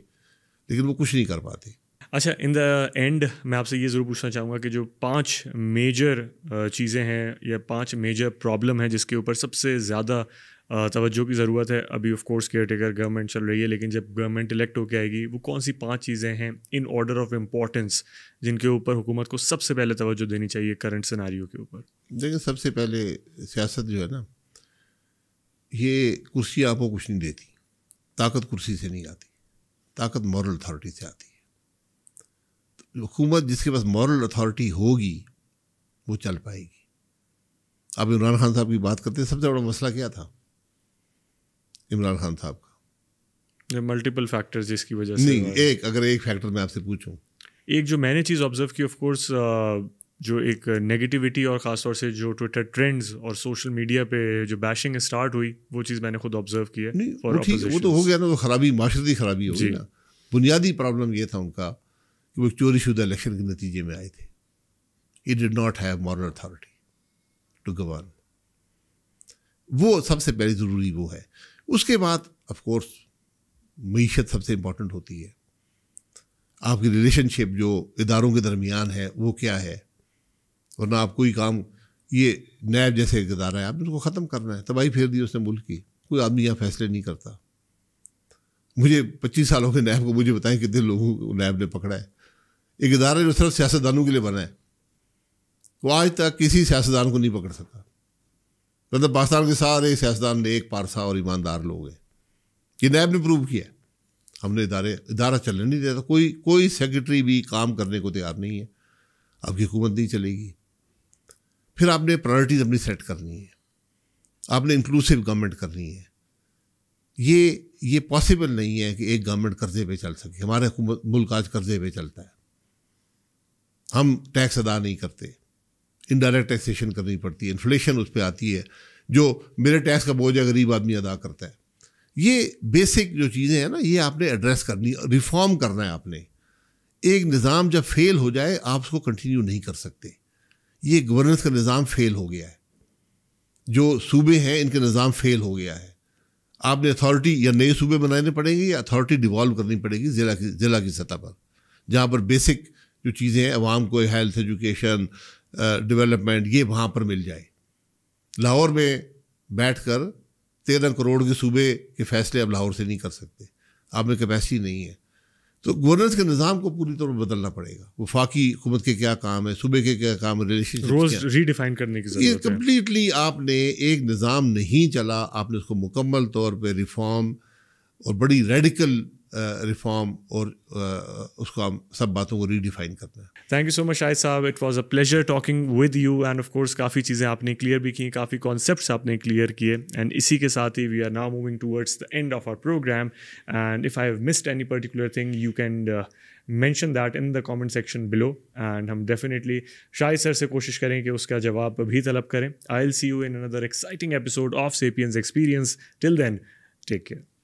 लेकिन वो कुछ नहीं कर पाते अच्छा इन द एंड मैं आपसे ये ज़रूर पूछना चाहूँगा कि जो पांच मेजर चीज़ें हैं या पांच मेजर प्रॉब्लम हैं जिसके ऊपर सबसे ज़्यादा तोज्जो की ज़रूरत है अभी of course caretaker government चल रही है लेकिन जब गवर्नमेंट इलेक्ट होकर आएगी वो कौन सी पांच चीज़ें हैं इन ऑर्डर ऑफ इम्पोर्टेंस जिनके ऊपर हुकूमत को सबसे पहले तोज्जो देनी चाहिए करंट सिनारियों के ऊपर देखिए सबसे पहले सियासत जो है ना ये कुर्सी आपको कुछ नहीं देती ताकत कुर्सी से नहीं आती ताकत मॉरल अथॉरिटी से आती है तो हुकूमत जिसके पास मॉरल अथॉरिटी होगी वो चल पाएगी आप इमरान खान साहब की बात करते हैं सबसे बड़ा मसला क्या था इमरान खान साहब का मल्टीपल फैक्टर जिसकी वजह से नहीं एक अगर एक फैक्टर मैं आपसे पूछूं एक जो मैंने चीज़ ऑब्जर्व की ऑफकोर्स uh, जो एक नेगेटिविटी और ख़ासतौर से जो ट्विटर ट्रेंड्स और सोशल मीडिया पे जो बैशिंग स्टार्ट हुई वो चीज़ मैंने खुद ऑब्जर्व की है और वो, वो तो हो गया ना तो खराबी माशरती खराबी हो गई ना बुनियादी प्रॉब्लम ये था उनका कि वो चोरी शुदा इलेक्शन के नतीजे में आए थे it did not have moral authority to govern वो सबसे पहली ज़रूरी वो है उसके बाद ऑफकोर्स मीशत सबसे इम्पोर्टेंट होती है आपकी रिलेशनशिप जो इदारों के दरमियान है वो क्या है वरना आप कोई काम ये नैब जैसे एक इदारा है आपने उसको ख़त्म करना है तबाही फेर दी उसने मुल्क की कोई आदमी यहाँ फैसले नहीं करता मुझे पच्चीस सालों के नैब को मुझे बताएं कितने लोगों को नैब ने पकड़ा है एक इदारा जो सिर्फ सियासतदानों के लिए बना है वो आज तक किसी सियासतदान को नहीं पकड़ सका मतलब पाकिस्तान के सारे ने नेक पारसा और ईमानदार लोग हैं कि नैब ने प्रूव किया हमने इदारे इदारा चलने नहीं देता कोई कोई सेक्रेटरी भी काम करने को तैयार नहीं है आपकी हुकूमत नहीं चलेगी फिर आपने प्रायोरिटीज़ अपनी सेट करनी है आपने इंक्लूसिव गवर्नमेंट करनी है ये ये पॉसिबल नहीं है कि एक गवर्नमेंट कर्जे पे चल सके हमारे मुल्क आज कर्जे पे चलता है हम टैक्स अदा नहीं करते इनडायरेक्ट टैक्सेशन करनी पड़ती है इन्फ्लेशन उस पर आती है जो मेरे टैक्स का बोझ गरीब आदमी अदा करता है ये बेसिक जो चीज़ें हैं ना ये आपने एड्रेस करनी रिफॉर्म करना है आपने एक निज़ाम जब फेल हो जाए आप उसको कंटिन्यू नहीं कर सकते ये गवर्नेंस का निज़ाम फेल हो गया है जो सूबे हैं इनके निज़ाम फेल हो गया है आपने अथॉरिटी या नए सूबे बनाने पड़ेंगे या अथॉरिटी डिवॉल्व करनी पड़ेगी ज़िला की ज़िला की सतह पर जहाँ पर बेसिक जो चीज़ें हैं आवाम को हेल्थ एजुकेशन डेवलपमेंट ये वहाँ पर मिल जाए लाहौर में बैठ कर तेरह करोड़ के सूबे के फैसले अब लाहौर से नहीं कर सकते आप में कैपेसिटी नहीं है तो गवर्नेंस के निज़ाम को पूरी तौर पर बदलना पड़ेगा वफाकी हुकूमत के क्या काम है सूबे के क्या काम है रिलेशन रोज रीडिफाइन करने की ये कम्प्लीटली आपने एक निज़ाम नहीं चला आपने उसको मुकम्मल तौर पर रिफॉर्म और बड़ी रेडिकल रिफॉर्म और उसको हम सब बातों को रीडिफाइन करते हैं thank you so much Shahid sahab it was a pleasure talking with you and of course काफ़ी चीज़ें आपने क्लियर भी की काफ़ी कॉन्सेप्ट आपने क्लियर किए एंड इसी के साथ ही we are now moving towards the end of our programme and if I have missed any particular thing you can mention that in the comment section below and हम डेफिनेटली शाहिद सर से कोशिश करें कि उसका जवाब भी तलब करें I'll see you in another exciting episode of Sapiens experience till then take care